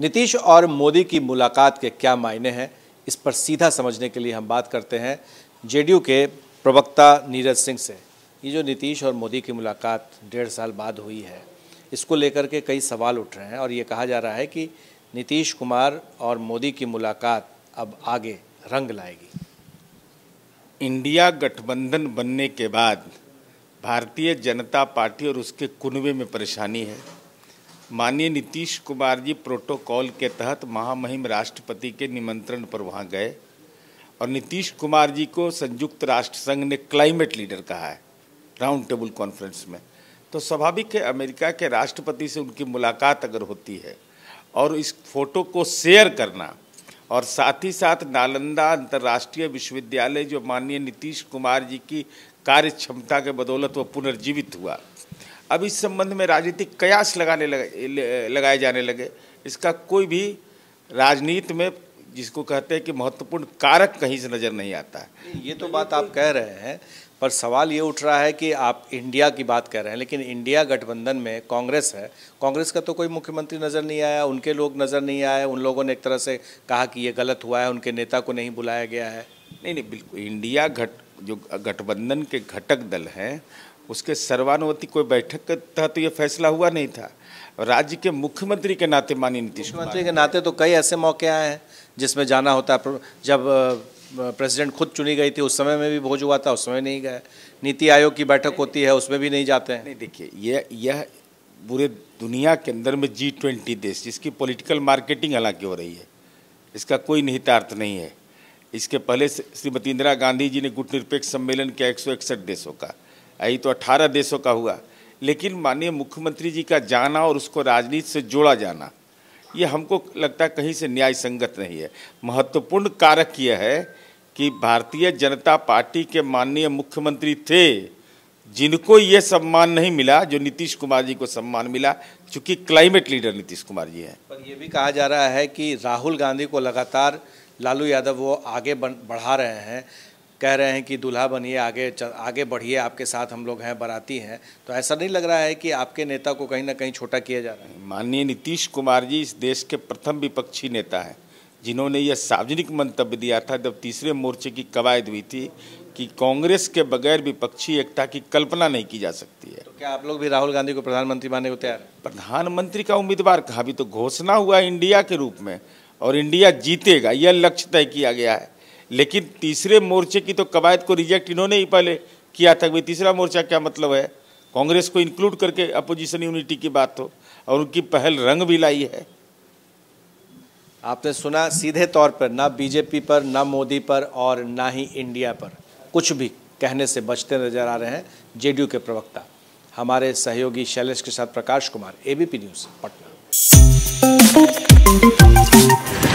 नीतीश और मोदी की मुलाकात के क्या मायने हैं इस पर सीधा समझने के लिए हम बात करते हैं जेडीयू के प्रवक्ता नीरज सिंह से ये जो नीतीश और मोदी की मुलाकात डेढ़ साल बाद हुई है इसको लेकर के कई सवाल उठ रहे हैं और ये कहा जा रहा है कि नीतीश कुमार और मोदी की मुलाकात अब आगे रंग लाएगी इंडिया गठबंधन बनने के बाद भारतीय जनता पार्टी और उसके कुनबे में परेशानी है माननीय नीतीश कुमार जी प्रोटोकॉल के तहत महामहिम राष्ट्रपति के निमंत्रण पर वहाँ गए और नीतीश कुमार जी को संयुक्त राष्ट्र संघ ने क्लाइमेट लीडर कहा है राउंड टेबल कॉन्फ्रेंस में तो स्वाभाविक है अमेरिका के राष्ट्रपति से उनकी मुलाकात अगर होती है और इस फोटो को शेयर करना और साथ ही साथ नालंदा अंतर्राष्ट्रीय विश्वविद्यालय जो माननीय नीतीश कुमार जी की कार्य क्षमता के बदौलत वो पुनर्जीवित हुआ अब इस संबंध में राजनीतिक कयास लगाने लगा, लगाए जाने लगे इसका कोई भी राजनीति में जिसको कहते हैं कि महत्वपूर्ण कारक कहीं से नज़र नहीं आता है ये तो बात आप कह रहे हैं पर सवाल ये उठ रहा है कि आप इंडिया की बात कर रहे हैं लेकिन इंडिया गठबंधन में कांग्रेस है कांग्रेस का तो कोई मुख्यमंत्री नज़र नहीं आया उनके लोग नज़र नहीं आए उन लोगों ने एक तरह से कहा कि ये गलत हुआ है उनके नेता को नहीं बुलाया गया है नहीं नहीं बिल्कुल इंडिया घट जो गठबंधन के घटक दल हैं उसके सर्वानुमति कोई बैठक के तहत तो ये फैसला हुआ नहीं था राज्य के मुख्यमंत्री के नाते माननीय नीतीश मुख्यमंत्री के नाते तो कई ऐसे मौके आए हैं जिसमें जाना होता है जब प्रेसिडेंट खुद चुनी गई थी उस समय में भी भोज हुआ था उस समय नहीं गए नीति आयोग की बैठक होती है उसमें भी नहीं जाते हैं नहीं देखिए यह यह पूरे दुनिया के अंदर में जी ट्वेंटी देश जिसकी पॉलिटिकल मार्केटिंग हालांकि हो रही है इसका कोई निहितार्थ नहीं है इसके पहले श्रीमती इंदिरा गांधी जी ने गुटनिरपेक्ष सम्मेलन किया एक सौ इकसठ देशों का यही तो अट्ठारह देशों का हुआ लेकिन माननीय मुख्यमंत्री जी का जाना और उसको राजनीति से जोड़ा जाना ये हमको लगता है कहीं से न्याय संगत नहीं है महत्वपूर्ण कारक यह है कि भारतीय जनता पार्टी के माननीय मुख्यमंत्री थे जिनको ये सम्मान नहीं मिला जो नीतीश कुमार जी को सम्मान मिला चूंकि क्लाइमेट लीडर नीतीश कुमार जी हैं पर यह भी कहा जा रहा है कि राहुल गांधी को लगातार लालू यादव वो आगे बढ़ा रहे हैं कह रहे हैं कि दूल्हा बनिए आगे चल, आगे बढ़िए आपके साथ हम लोग हैं बराती हैं तो ऐसा नहीं लग रहा है कि आपके नेता को कहीं ना कहीं छोटा किया जा रहा है माननीय नीतीश कुमार जी इस देश के प्रथम विपक्षी नेता हैं जिन्होंने यह सार्वजनिक मंतव्य दिया था जब तीसरे मोर्चे की कवायद हुई थी कि कांग्रेस के बगैर विपक्षी एकता की कल्पना नहीं की जा सकती है तो क्या आप लोग भी राहुल गांधी को प्रधानमंत्री मानने को तैयार प्रधानमंत्री का उम्मीदवार कहा भी तो घोषणा हुआ इंडिया के रूप में और इंडिया जीतेगा यह लक्ष्य तय किया गया है लेकिन तीसरे मोर्चे की तो कवायद को रिजेक्ट इन्होंने ही पहले किया था भाई तीसरा मोर्चा क्या मतलब है कांग्रेस को इंक्लूड करके अपोजिशन यूनिटी की बात हो और उनकी पहल रंग भी लाई है आपने सुना सीधे तौर पर ना बीजेपी पर ना मोदी पर और ना ही इंडिया पर कुछ भी कहने से बचते नजर आ रहे हैं जेडीयू के प्रवक्ता हमारे सहयोगी शैलेश के साथ प्रकाश कुमार एबीपी न्यूज़ पटना